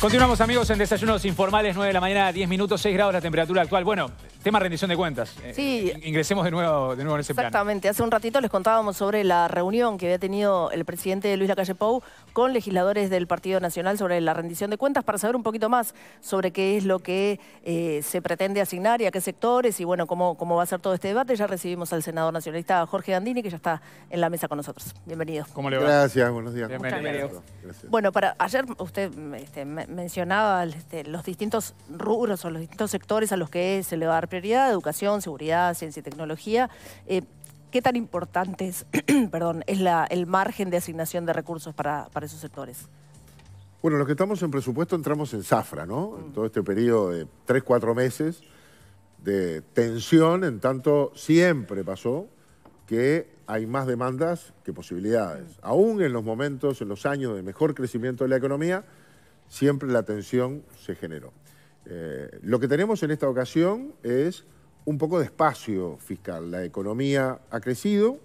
Continuamos amigos en Desayunos Informales, 9 de la mañana, 10 minutos, 6 grados la temperatura actual. Bueno, Tema rendición de cuentas. Eh, sí. Eh, ingresemos de nuevo, de nuevo en ese plan. Exactamente. Hace un ratito les contábamos sobre la reunión que había tenido el presidente Luis Lacalle Pou con legisladores del Partido Nacional sobre la rendición de cuentas para saber un poquito más sobre qué es lo que eh, se pretende asignar y a qué sectores y bueno, cómo, cómo va a ser todo este debate. Ya recibimos al senador nacionalista Jorge Gandini que ya está en la mesa con nosotros. Bienvenido. ¿Cómo le va? Gracias, buenos días. Bienvenido. Bueno, para ayer usted este, mencionaba este, los distintos rubros o los distintos sectores a los que se le va a dar prioridad, educación, seguridad, ciencia y tecnología, eh, ¿qué tan importante es, perdón, es la, el margen de asignación de recursos para, para esos sectores? Bueno, los que estamos en presupuesto entramos en zafra, ¿no? En mm. todo este periodo de tres, cuatro meses de tensión, en tanto siempre pasó que hay más demandas que posibilidades. Mm. Aún en los momentos, en los años de mejor crecimiento de la economía, siempre la tensión se generó. Eh, lo que tenemos en esta ocasión es un poco de espacio fiscal. La economía ha crecido, eh,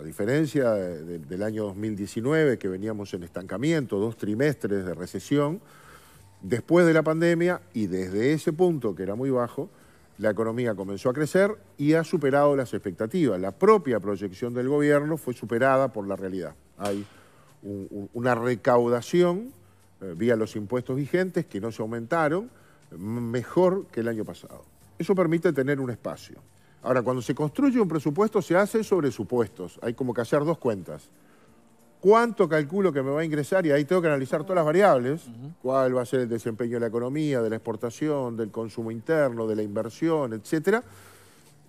a diferencia del año 2019, que veníamos en estancamiento, dos trimestres de recesión. Después de la pandemia y desde ese punto, que era muy bajo, la economía comenzó a crecer y ha superado las expectativas. La propia proyección del gobierno fue superada por la realidad. Hay una recaudación eh, vía los impuestos vigentes, que no se aumentaron, mejor que el año pasado. Eso permite tener un espacio. Ahora, cuando se construye un presupuesto, se hace sobre supuestos. Hay como que hacer dos cuentas. ¿Cuánto calculo que me va a ingresar? Y ahí tengo que analizar todas las variables. ¿Cuál va a ser el desempeño de la economía, de la exportación, del consumo interno, de la inversión, etcétera?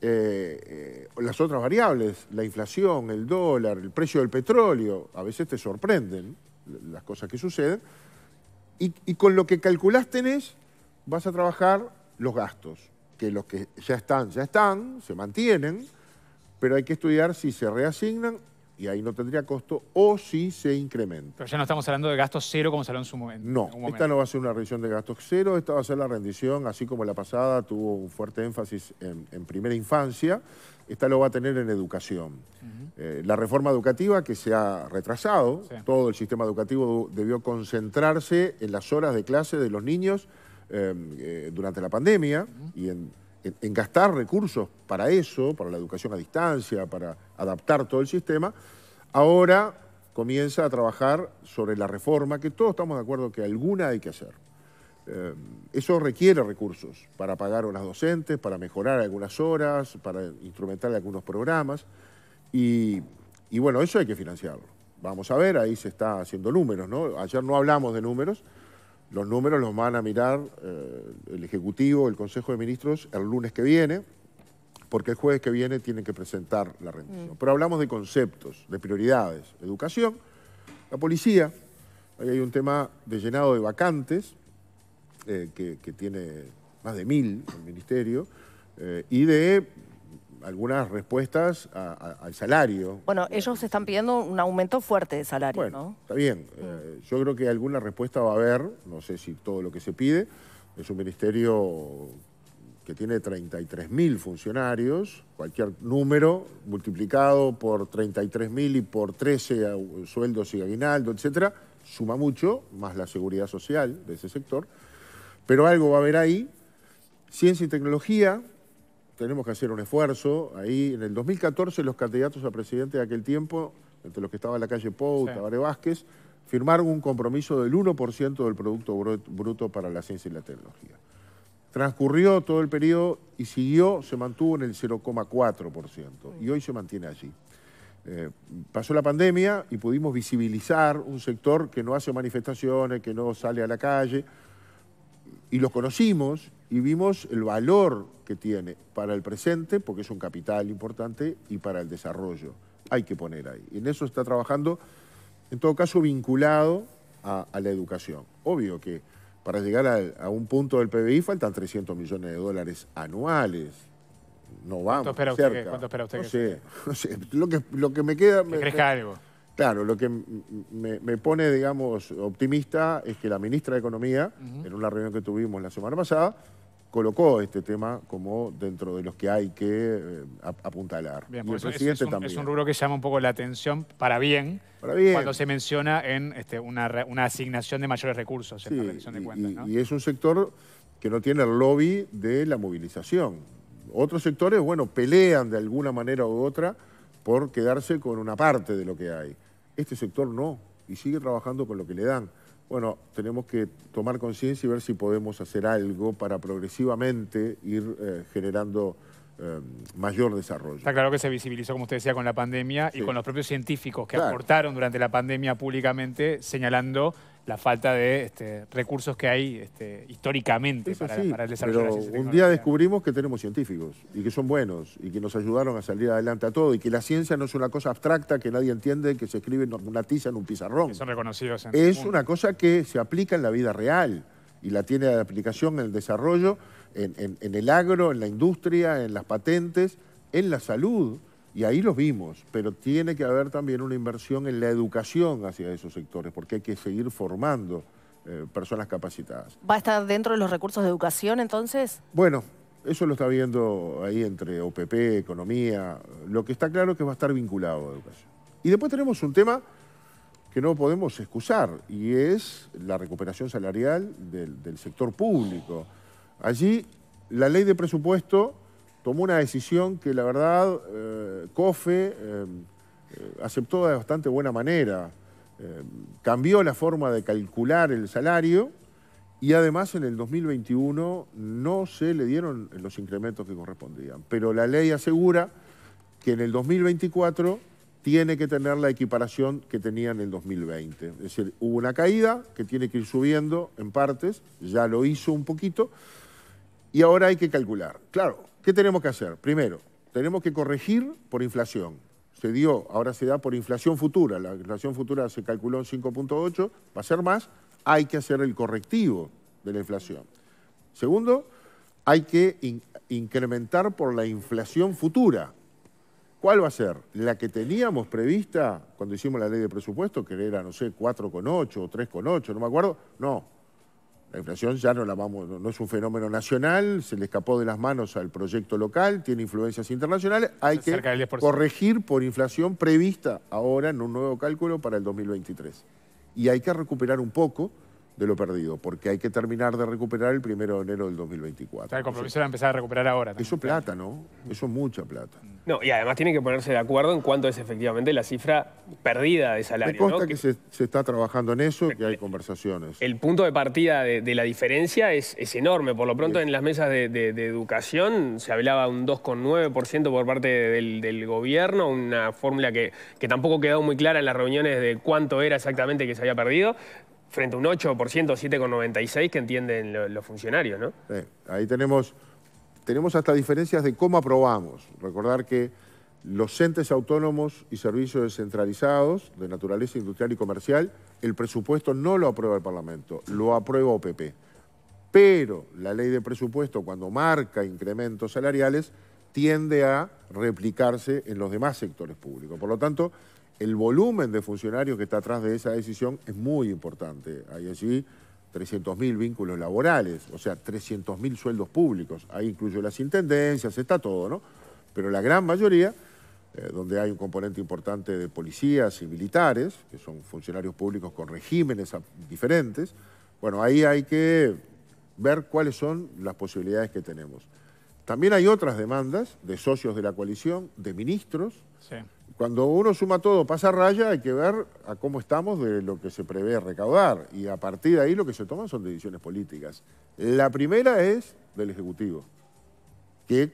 Eh, eh, las otras variables, la inflación, el dólar, el precio del petróleo, a veces te sorprenden las cosas que suceden y, con lo que calculaste, tenés, vas a trabajar los gastos, que los que ya están, ya están, se mantienen, pero hay que estudiar si se reasignan y ahí no tendría costo, o si se incrementa. Pero ya no estamos hablando de gastos cero como se habló en su momento. No, esta no va a ser una rendición de gastos cero, esta va a ser la rendición, así como la pasada tuvo un fuerte énfasis en, primera infancia, esta lo va a tener en educación. Eh, la reforma educativa que se ha retrasado, todo el sistema educativo debió concentrarse en las horas de clase de los niños em, eh, durante la pandemia y en en, gastar recursos para eso, para la educación a distancia, para adaptar todo el sistema, ahora comienza a trabajar sobre la reforma, que todos estamos de acuerdo que alguna hay que hacer. Eh, eso requiere recursos para pagar a las docentes, para mejorar algunas horas, para instrumentar algunos programas. Y, bueno, eso hay que financiarlo. Vamos a ver, ahí se está haciendo números, ¿no? Ayer no hablamos de números, los números los van a mirar eh, el Ejecutivo, el Consejo de Ministros, el lunes que viene, porque el jueves que viene tienen que presentar la rendición. Mm. Pero hablamos de conceptos, de prioridades. Educación, la policía, ahí hay un tema de llenado de vacantes, eh, que, tiene más de mil el ministerio, eh, y de algunas respuestas al salario. Bueno, ellos están pidiendo un aumento fuerte de salario, bueno, está bien. Eh, yo creo que alguna respuesta va a haber, no sé si todo lo que se pide. Es un ministerio que tiene 33.000 funcionarios, cualquier número multiplicado por 33.000 y por 13 sueldos y aguinaldo, etcétera, suma mucho, más la seguridad social de ese sector. Pero algo va a haber ahí. Ciencia y tecnología, tenemos que hacer un esfuerzo. Ahí en el 2014 los candidatos a presidente de aquel tiempo, entre los que estaba en la calle Pou, sí. Tabaré Vázquez, firmaron un compromiso del 1% del Producto Bruto para la Ciencia y la Tecnología. Transcurrió todo el periodo y siguió, se mantuvo en el 0,4% y hoy se mantiene allí. Eh, pasó la pandemia y pudimos visibilizar un sector que no hace manifestaciones, que no sale a la calle, y los conocimos y vimos el valor que tiene para el presente, porque es un capital importante, y para el desarrollo. Hay que poner ahí. Y en eso está trabajando, en todo caso, vinculado a, la educación. Obvio que para llegar a, un punto del PBI faltan 300 millones de dólares anuales. No vamos. ¿Cuánto espera Que, ¿cuánto espera usted que Lo que, lo que me queda... Que crezca algo. Claro, lo que me, pone, digamos, optimista es que la ministra de Economía, en una reunión que tuvimos la semana pasada, colocó este tema como dentro de los que hay que eh, apuntalar. es, un, rubro que llama un poco la atención para bien, cuando se menciona en este, una, una, asignación de mayores recursos en la de cuentas. y es un sector que no tiene el lobby de la movilización. Otros sectores, bueno, pelean de alguna manera u otra por quedarse con una parte de lo que hay. Este sector no, y sigue trabajando con lo que le dan bueno, tenemos que tomar conciencia y ver si podemos hacer algo para progresivamente ir eh, generando em, mayor desarrollo. Está claro que se visibilizó, como usted decía, con la pandemia y con los propios científicos que aportaron durante la pandemia públicamente señalando la falta de este, recursos que hay este, históricamente para, el desarrollo de la ciencia. Un día descubrimos que tenemos científicos y que son buenos y que nos ayudaron a salir adelante a todo y que la ciencia no es una cosa abstracta que nadie entiende, que se escribe en una tiza en un pizarrón. es una cosa que se aplica en la vida real y la tiene de aplicación en el desarrollo, en, en el agro, en la industria, en las patentes, en la salud. Y ahí los vimos, pero tiene que haber también una inversión en la educación hacia esos sectores, porque hay que seguir formando eh, personas capacitadas. ¿Va a estar dentro de los recursos de educación entonces? Bueno, eso lo está viendo ahí entre OPP, Economía. Lo que está claro es que va a estar vinculado a educación. Y después tenemos un tema que no podemos excusar, y es la recuperación salarial del sector público. Allí la ley de presupuesto tomó una decisión que la verdad eh, COFE eh, eh, aceptó de bastante buena manera. cambió la forma de calcular el salario y además en el 2021 no se le dieron los incrementos que correspondían. Pero la ley asegura que en el 2024 tiene que tener la equiparación que tenía en el 2020. Es decir, hubo una caída que tiene que ir subiendo en partes, ya lo hizo un poquito, y ahora hay que calcular. Claro, ¿Qué tenemos que hacer? Primero, tenemos que corregir por inflación. Se dio, ahora se da por inflación futura. La inflación futura se calculó en 5.8, va a ser más. Hay que hacer el correctivo de la inflación. Segundo, hay que incrementar por la inflación futura. ¿Cuál va a ser? La que teníamos prevista cuando hicimos la ley de presupuesto, que era, no sé, 4,8 o 3,8, no me acuerdo. No, la inflación ya no la vamos, no es un fenómeno nacional, se le escapó de las manos al proyecto local, tiene influencias internacionales, hay que corregir por inflación prevista ahora en un nuevo cálculo para el 2023. Y hay que recuperar un poco de lo perdido, porque hay que terminar de recuperar el primero de enero del 2024. O el compromiso era empezar a recuperar ahora. ...eso Eso plata, ¿no? Eso es mucha plata. No, y además tiene que ponerse de acuerdo en cuánto es efectivamente la cifra perdida de salario. Me consta que, se, está trabajando en eso, que hay conversaciones. El punto de partida de, la diferencia es, enorme. Por lo pronto, en las mesas de, educación se hablaba un 2,9% por parte del, gobierno, una fórmula que, que tampoco quedó muy clara en las reuniones de cuánto era exactamente que se había perdido frente a un 8%, 7,96% que entienden los funcionarios, ¿no? ahí tenemos, tenemos hasta diferencias de cómo aprobamos. Recordar que los entes autónomos y servicios descentralizados de naturaleza industrial y comercial, el presupuesto no lo aprueba el Parlamento, lo aprueba OPP. Pero la ley de presupuesto, cuando marca incrementos salariales, tiende a replicarse en los demás sectores públicos. Por lo tanto, el volumen de funcionarios que está atrás de esa decisión es muy importante. Hay allí 300.000 vínculos laborales, o sea, 300.000 sueldos públicos. Ahí incluyo las intendencias, está todo, ¿no? Pero la gran mayoría, eh, donde hay un componente importante de policías y militares, que son funcionarios públicos con regímenes diferentes, bueno, ahí hay que ver cuáles son las posibilidades que tenemos. También hay otras demandas de socios de la coalición, de ministros, sí. Cuando uno suma todo, pasa raya, hay que ver a cómo estamos de lo que se prevé recaudar. Y a partir de ahí lo que se toman son decisiones políticas. La primera es del Ejecutivo, que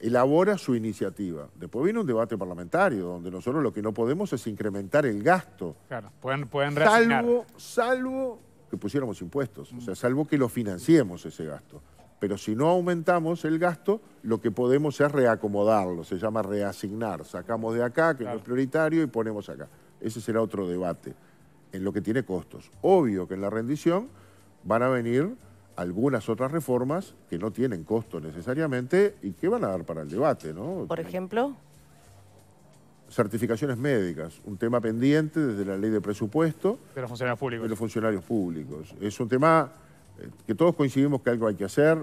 elabora su iniciativa. Después viene un debate parlamentario, donde nosotros lo que no podemos es incrementar el gasto. Claro, pueden, pueden salvo que pusiéramos impuestos, o sea, salvo que lo financiemos ese gasto. Pero si no aumentamos el gasto, lo que podemos es reacomodarlo, se llama reasignar. Sacamos de acá, que no es prioritario, y ponemos acá. Ese será otro debate en lo que tiene costos. Obvio que en la rendición van a venir algunas otras reformas que no tienen costo necesariamente y que van a dar para el debate, ¿no? Por ejemplo certificaciones médicas, un tema pendiente desde la ley de presupuesto. De los funcionarios públicos. De los funcionarios públicos. Es un tema que todos coincidimos que algo hay que hacer,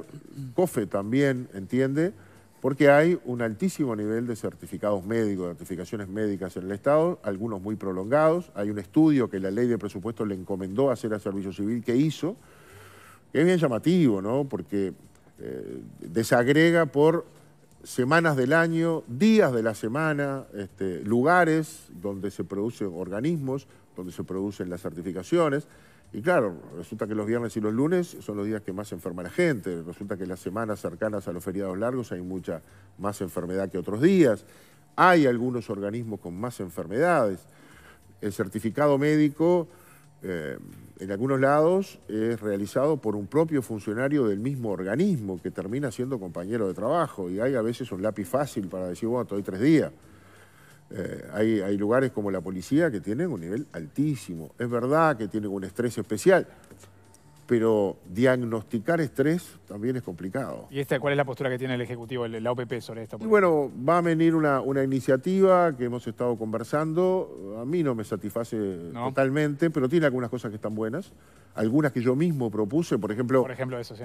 COFE también entiende, porque hay un altísimo nivel de certificados médicos, de certificaciones médicas en el Estado, algunos muy prolongados, hay un estudio que la ley de presupuesto le encomendó hacer al Servicio Civil que hizo, que es bien llamativo, ¿no? porque eh, desagrega por semanas del año, días de la semana, este, lugares donde se producen organismos, donde se producen las certificaciones, y claro, resulta que los viernes y los lunes son los días que más enferma la gente, resulta que las semanas cercanas a los feriados largos hay mucha más enfermedad que otros días, hay algunos organismos con más enfermedades. El certificado médico eh, en algunos lados es realizado por un propio funcionario del mismo organismo que termina siendo compañero de trabajo y hay a veces un lápiz fácil para decir, bueno, estoy tres días. Eh, hay, lugares como la policía que tienen un nivel altísimo. Es verdad que tienen un estrés especial, pero diagnosticar estrés también es complicado. ¿Y esta, cuál es la postura que tiene el Ejecutivo, la OPP, sobre esto? Y bueno, va a venir una, iniciativa que hemos estado conversando. A mí no me satisface totalmente, pero tiene algunas cosas que están buenas. Algunas que yo mismo propuse, por ejemplo... Por ejemplo, eso, sí.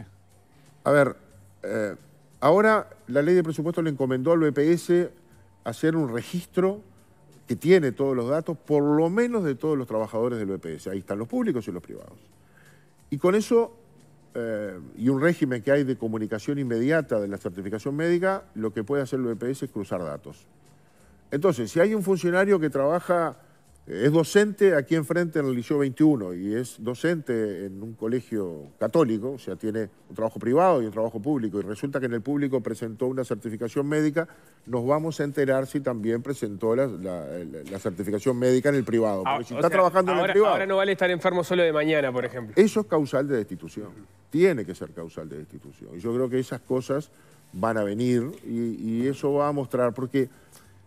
A ver, eh, ahora la ley de presupuesto le encomendó al BPS hacer un registro que tiene todos los datos, por lo menos de todos los trabajadores del BPS. Ahí están los públicos y los privados. Y con eso, eh, y un régimen que hay de comunicación inmediata de la certificación médica, lo que puede hacer el EPS es cruzar datos. Entonces, si hay un funcionario que trabaja es docente aquí enfrente en el Liceo 21 y es docente en un colegio católico, o sea, tiene un trabajo privado y un trabajo público. Y resulta que en el público presentó una certificación médica. Nos vamos a enterar si también presentó la, certificación médica en el privado. Porque ah, si está trabajando ahora, en el privado. Ahora no vale estar enfermo solo de mañana, por ejemplo. Eso es causal de destitución. Tiene que ser causal de destitución. Y yo creo que esas cosas van a venir y, y eso va a mostrar, porque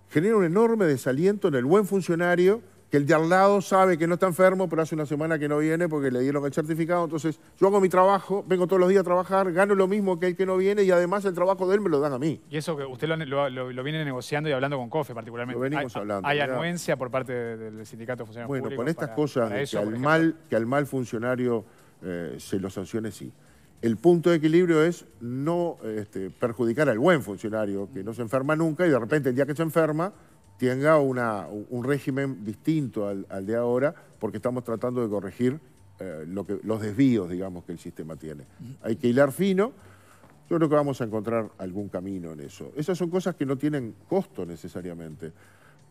genera un enorme desaliento en el buen funcionario que el de al lado sabe que no está enfermo, pero hace una semana que no viene porque le dieron el certificado. Entonces, yo hago mi trabajo, vengo todos los días a trabajar, gano lo mismo que el que no viene y además el trabajo de él me lo dan a mí. Y eso que usted lo, viene negociando y hablando con COFE particularmente. venimos hay, hablando. Hay anuencia por parte del sindicato de funcionarios públicos. Bueno, con estas cosas que, al mal, que al mal funcionario eh, se lo sancione, sí. El punto de equilibrio es no este, perjudicar al buen funcionario, que no se enferma nunca y de repente el día que se enferma tenga un régimen distinto al, de ahora, porque estamos tratando de corregir eh, los desvíos, digamos, que el sistema tiene. Hay que hilar fino, yo creo que vamos a encontrar algún camino en eso. Esas son cosas que no tienen costo necesariamente.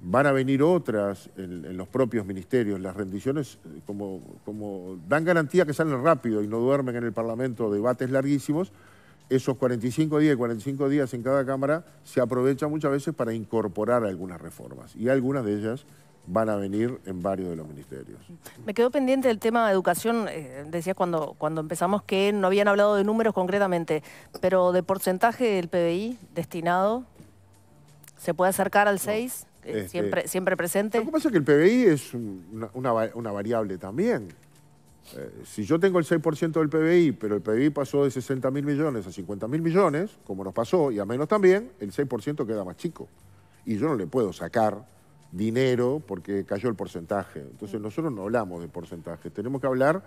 Van a venir otras en, los propios ministerios. Las rendiciones eh, como dan garantía que salen rápido y no duermen en el Parlamento debates larguísimos, esos 45 días y 45 días en cada Cámara se aprovechan muchas veces para incorporar algunas reformas y algunas de ellas van a venir en varios de los ministerios. Me quedó pendiente el tema de educación, eh, decías cuando, cuando empezamos que no habían hablado de números concretamente, pero de porcentaje del PBI destinado, ¿se puede acercar al 6? Eh, este, siempre, siempre presente. Lo que pasa es que el PBI es una variable también. Eh, si yo tengo el 6% del PBI, pero el PBI pasó de 60 mil millones a 50 mil millones, como nos pasó, y a menos también, el 6% queda más chico. Y yo no le puedo sacar dinero porque cayó el porcentaje. Entonces nosotros no hablamos de porcentaje. tenemos que hablar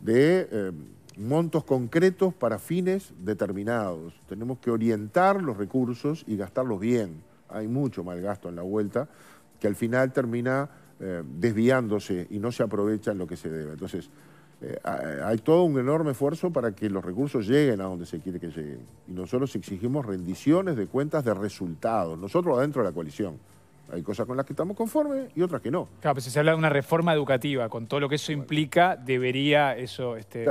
de eh, montos concretos para fines determinados. Tenemos que orientar los recursos y gastarlos bien. Hay mucho mal gasto en la vuelta que al final termina eh, desviándose y no se aprovecha en lo que se debe. Entonces, eh, hay todo un enorme esfuerzo para que los recursos lleguen a donde se quiere que lleguen. Y nosotros exigimos rendiciones de cuentas de resultados, nosotros adentro de la coalición. Hay cosas con las que estamos conformes y otras que no. Claro, pues si se habla de una reforma educativa, con todo lo que eso implica, debería eso este, que,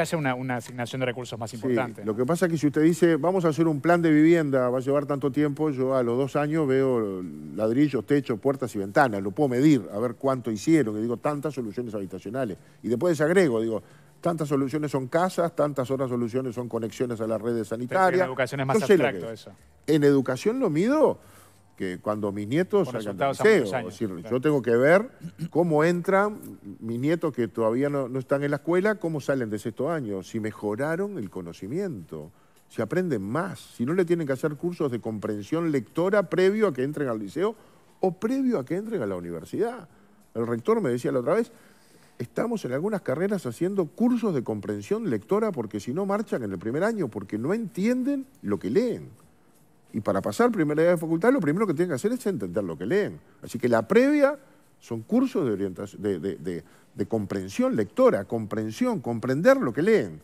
haya una, asignación de recursos más importante. Lo que pasa es que si usted dice, vamos a hacer un plan de vivienda, va a llevar tanto tiempo, yo a los dos años veo ladrillos, techos, puertas y ventanas, lo puedo medir, a ver cuánto hicieron, que digo, tantas soluciones habitacionales. Y después agrego, digo, tantas soluciones son casas, tantas otras soluciones son conexiones a las redes sanitarias. Pero en educación es más abstracto eso. En educación lo mido cuando mis nietos salgan del liceo. Yo tengo que ver cómo entran mis nietos que todavía no, no, están en la escuela, cómo salen de sexto año, si mejoraron el conocimiento, si aprenden más, si no le tienen que hacer cursos de comprensión lectora previo a que entren al liceo o previo a que entren a la universidad. El rector me decía la otra vez, estamos en algunas carreras haciendo cursos de comprensión lectora porque si no marchan en el primer año, porque no entienden lo que leen. Y para pasar primera edad de facultad, lo primero que tienen que hacer es entender lo que leen. Así que la previa son cursos de, orientación, de, comprensión lectora, comprensión, comprender lo que leen.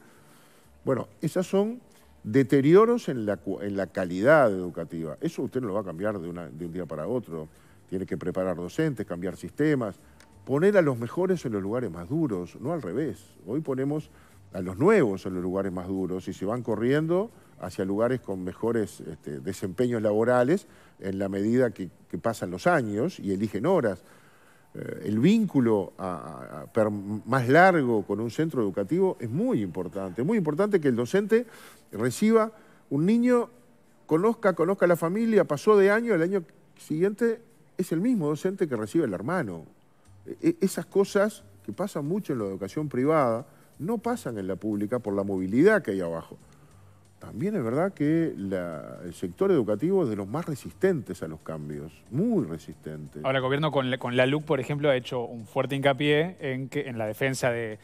Bueno, esas son deterioros en la, en la calidad educativa. Eso usted no lo va a cambiar de, de un día para otro. Tiene que preparar docentes, cambiar sistemas, poner a los mejores en los lugares más duros, no al revés. Hoy ponemos a los nuevos en los lugares más duros y se van corriendo hacia lugares con mejores este, desempeños laborales en la medida que, pasan los años y eligen horas. Eh, el vínculo más largo con un centro educativo es muy importante. muy importante que el docente reciba un niño, conozca, conozca a la familia, pasó de año, el año siguiente es el mismo docente que recibe el hermano. E-, e-, esas cosas que pasan mucho en la educación privada no pasan en la pública por la movilidad que hay abajo. También es verdad que el sector educativo es de los más resistentes a los cambios, muy resistentes. Ahora, el gobierno con, la LUC, por ejemplo, ha hecho un fuerte hincapié en, la defensa de,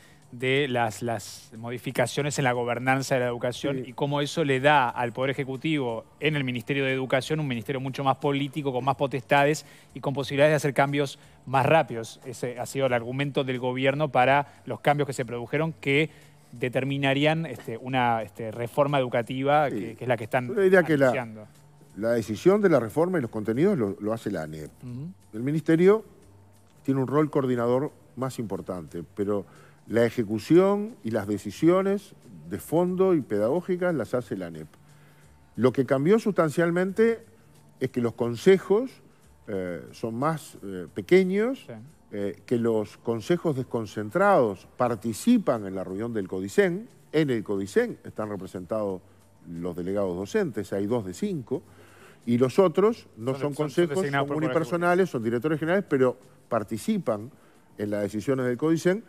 las, modificaciones en la gobernanza de la educación y cómo eso le da al Poder Ejecutivo en el Ministerio de Educación un ministerio mucho más político, con más potestades y con posibilidades de hacer cambios más rápidos. Ese ha sido el argumento del gobierno para los cambios que se produjeron que determinarían este, una este, reforma educativa que, es la que están Yo que la, decisión de la reforma y los contenidos lo, hace la ANEP. El Ministerio tiene un rol coordinador más importante, pero la ejecución y las decisiones de fondo y pedagógicas las hace la ANEP. Lo que cambió sustancialmente es que los consejos eh, son más eh, pequeños, eh, que los consejos desconcentrados participan en la reunión del CODICEN. En el CODICEN están representados los delegados docentes, hay dos de cinco, y los otros no son, consejos, son, unipersonales, son directores generales, pero participan en las decisiones del CODICEN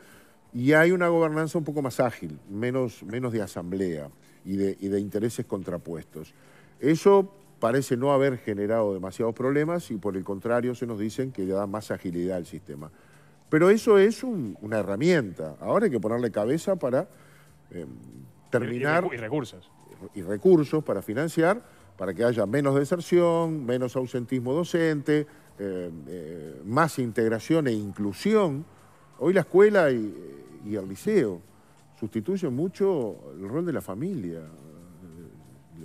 y hay una gobernanza un poco más ágil, menos, menos de asamblea y de, y de intereses contrapuestos. Eso parece no haber generado demasiados problemas y por el contrario se nos dicen que le da más agilidad al sistema. Pero eso es una herramienta. Ahora hay que ponerle cabeza para eh, terminar... Y, recursos. Y recursos para financiar, para que haya menos deserción, menos ausentismo docente, eh, eh, más integración e inclusión. Hoy la escuela y el liceo sustituyen mucho el rol de la familia.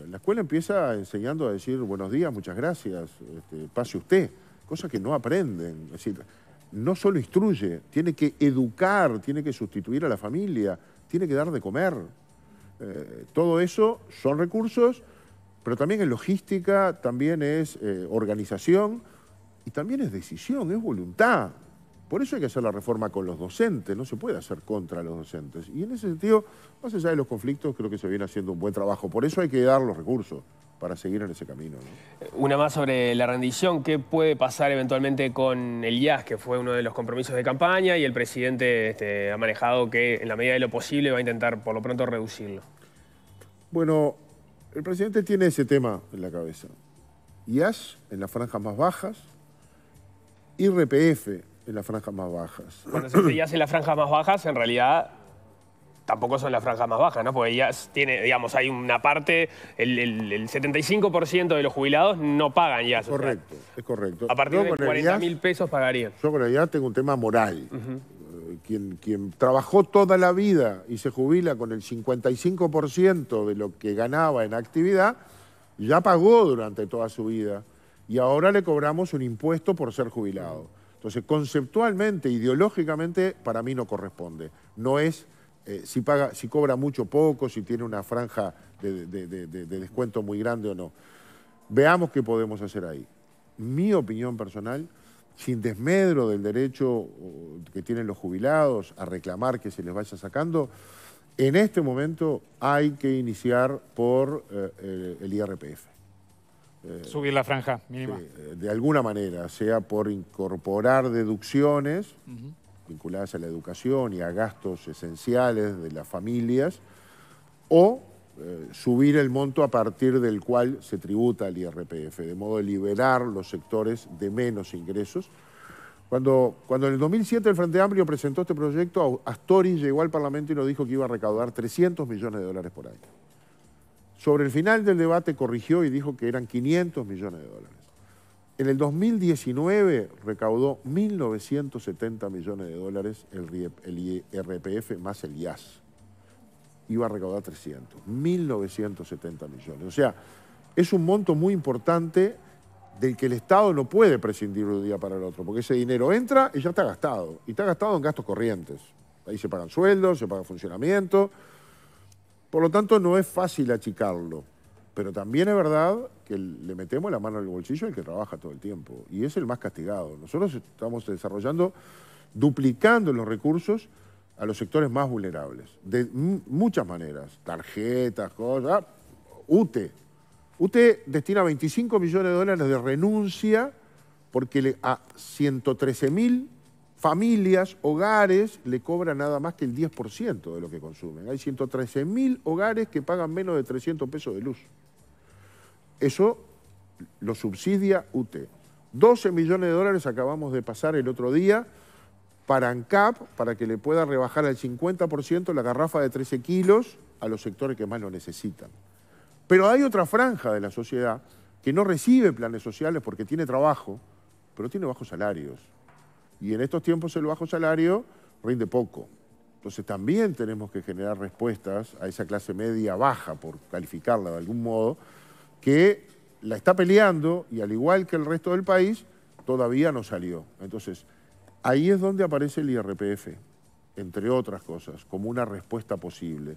La escuela empieza enseñando a decir buenos días, muchas gracias, este, pase usted, cosas que no aprenden. Es decir, no solo instruye, tiene que educar, tiene que sustituir a la familia, tiene que dar de comer. Eh, todo eso son recursos, pero también es logística, también es eh, organización y también es decisión, es voluntad. Por eso hay que hacer la reforma con los docentes, no se puede hacer contra los docentes. Y en ese sentido, más allá de los conflictos, creo que se viene haciendo un buen trabajo. Por eso hay que dar los recursos para seguir en ese camino. Eh, una más sobre la rendición, ¿qué puede pasar eventualmente con el IAS, que fue uno de los compromisos de campaña y el presidente este, ha manejado que en la medida de lo posible va a intentar por lo pronto reducirlo? Bueno, el presidente tiene ese tema en la cabeza. IAS en las franjas más bajas, IRPF en las franjas más bajas. Bueno, se ya en las franjas más bajas, en realidad tampoco son las franjas más bajas, ¿no? Porque ya tiene, digamos, hay una parte, el, 75% de los jubilados no pagan ya. correcto, es correcto. A partir de 40 mil pesos pagarían. Yo con realidad tengo un tema moral. Eh, quien trabajó toda la vida y se jubila con el 55% de lo que ganaba en actividad, ya pagó durante toda su vida. Y ahora le cobramos un impuesto por ser jubilado. Entonces, conceptualmente, ideológicamente, para mí no corresponde. No es eh, si, paga, si cobra mucho o poco, si tiene una franja de, descuento muy grande o no. Veamos qué podemos hacer ahí. Mi opinión personal, sin desmedro del derecho que tienen los jubilados a reclamar que se les vaya sacando, en este momento hay que iniciar por eh, eh, el IRPF. Eh, subir la franja mínima. Eh, de alguna manera, sea por incorporar deducciones vinculadas a la educación y a gastos esenciales de las familias, o eh, subir el monto a partir del cual se tributa el IRPF, de modo de liberar los sectores de menos ingresos. Cuando, cuando en el 2007 el Frente Amplio presentó este proyecto, Astori llegó al Parlamento y nos dijo que iba a recaudar 300 millones de dólares por año. Sobre el final del debate corrigió y dijo que eran 500 millones de dólares. En el 2019 recaudó 1.970 millones de dólares el, IRPF e, e más el IAS. Iba a recaudar 300, 1.970 millones. O sea, es un monto muy importante del que el Estado no puede prescindir de un día para el otro, porque ese dinero entra y ya está gastado, y está gastado en gastos corrientes. Ahí se pagan sueldos, se paga funcionamiento, por lo tanto, no es fácil achicarlo. Pero también es verdad que le metemos la mano al bolsillo al que trabaja todo el tiempo. Y es el más castigado. Nosotros estamos desarrollando, duplicando los recursos a los sectores más vulnerables. De muchas maneras. Tarjetas, cosas. UTE. UTE destina 25 millones de dólares de renuncia porque a 113 mil familias, hogares, le cobran nada más que el 10% de lo que consumen. Hay 113.000 hogares que pagan menos de 300 pesos de luz. Eso lo subsidia UT. 12 millones de dólares acabamos de pasar el otro día para ANCAP, para que le pueda rebajar al 50% la garrafa de 13 kilos a los sectores que más lo necesitan. Pero hay otra franja de la sociedad que no recibe planes sociales porque tiene trabajo, pero tiene bajos salarios, y en estos tiempos el bajo salario rinde poco. Entonces también tenemos que generar respuestas a esa clase media baja, por calificarla de algún modo, que la está peleando y al igual que el resto del país, todavía no salió. Entonces, ahí es donde aparece el IRPF, entre otras cosas, como una respuesta posible.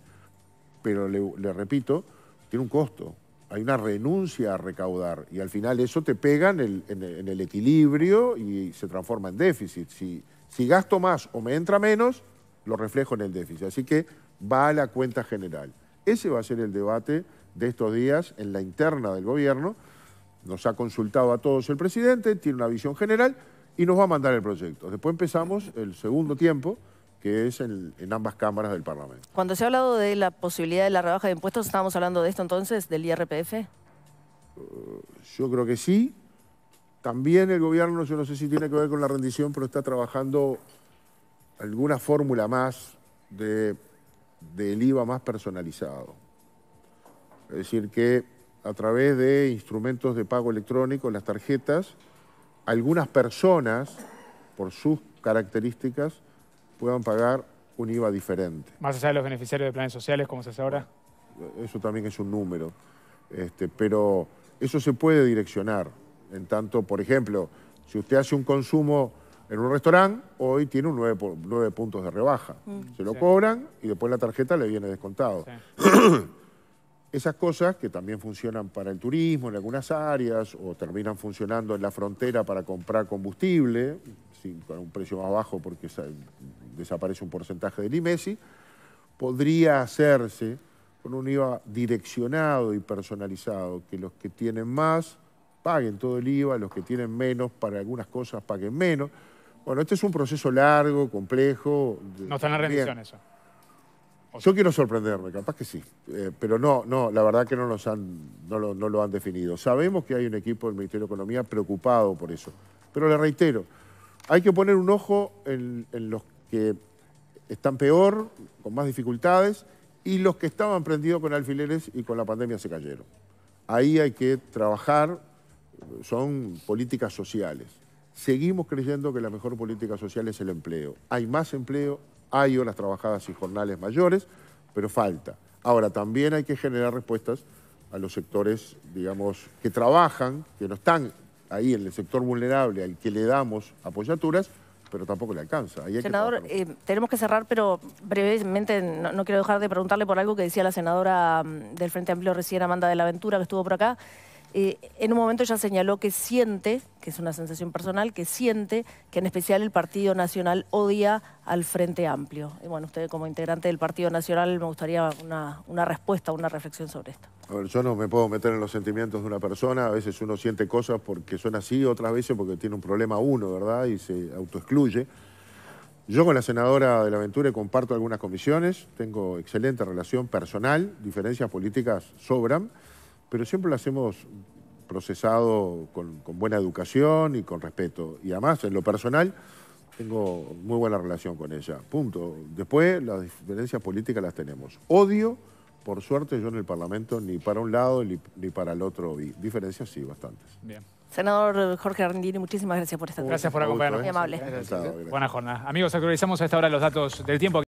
Pero le, repito, tiene un costo hay una renuncia a recaudar y al final eso te pega en el, equilibrio y se transforma en déficit. si gasto más o me entra menos, lo reflejo en el déficit. Así que va a la cuenta general. Ese va a ser el debate de estos días en la interna del gobierno. Nos ha consultado a todos el presidente, tiene una visión general y nos va a mandar el proyecto. Después empezamos el segundo tiempo que es en, ambas cámaras del Parlamento. Cuando se ha hablado de la posibilidad de la rebaja de impuestos, ¿estábamos hablando de esto entonces, del IRPF? Eh, yo creo que sí. También el gobierno, yo no sé si tiene que ver con la rendición, pero está trabajando alguna fórmula más del IVA más personalizado. Es decir, que a través de instrumentos de pago electrónico, las tarjetas, algunas personas, por sus características, puedan pagar un IVA diferente. Más allá de los beneficiarios de planes sociales, como se hace ahora. Eso también es un número. Este, pero eso se puede direccionar. En tanto, por ejemplo, si usted hace un consumo en un restaurante, hoy tiene un 9, puntos de rebaja. Mm, se lo cobran y después la tarjeta le viene descontado. Esas cosas que también funcionan para el turismo en algunas áreas o terminan funcionando en la frontera para comprar combustible, sin, con un precio más bajo porque desaparece un porcentaje del IMESI, e podría hacerse con un IVA direccionado y personalizado, que los que tienen más paguen todo el IVA, los que tienen menos para algunas cosas paguen menos. Bueno, este es un proceso largo, complejo. No están en la rendición eso. Yo quiero sorprenderme, capaz que sí, eh, pero no, no, la verdad que no, nos han, no, lo, han definido. Sabemos que hay un equipo del Ministerio de Economía preocupado por eso, pero le reitero, hay que poner un ojo en los que están peor, con más dificultades, y los que estaban prendidos con alfileres y con la pandemia se cayeron. Ahí hay que trabajar, son políticas sociales. Seguimos creyendo que la mejor política social es el empleo. Hay más empleo, hay horas trabajadas y jornales mayores, pero falta. Ahora, también hay que generar respuestas a los sectores, digamos, que trabajan, que no están ahí en el sector vulnerable al que le damos apoyaturas, pero tampoco le alcanza. Senador, eh, tenemos que cerrar, pero brevemente no, quiero dejar de preguntarle por algo que decía la senadora mm, del Frente Amplio recién, Amanda de la Ventura, que estuvo por acá. Eh, en un momento ya señaló que siente, que es una sensación personal, que siente que en especial el Partido Nacional odia al Frente Amplio. Y bueno, usted como integrante del Partido Nacional me gustaría una, respuesta, una reflexión sobre esto. A ver, yo no me puedo meter en los sentimientos de una persona, a veces uno siente cosas porque son así, otras veces porque tiene un problema uno, ¿verdad? Y se autoexcluye. Yo con la senadora de la Ventura comparto algunas comisiones, tengo excelente relación personal, diferencias políticas sobran pero siempre las hemos procesado con, buena educación y con respeto. Y además, en lo personal, tengo muy buena relación con ella. Punto. Después, las diferencias políticas las tenemos. Odio, por suerte, yo en el Parlamento ni para un lado ni, para el otro vi. Diferencias sí, bastantes. Bien. Senador Jorge Arrendini, muchísimas gracias por estar aquí. Gracias por acompañarnos. Muy amable. Buena jornada. Amigos, actualizamos a esta hora los datos del tiempo.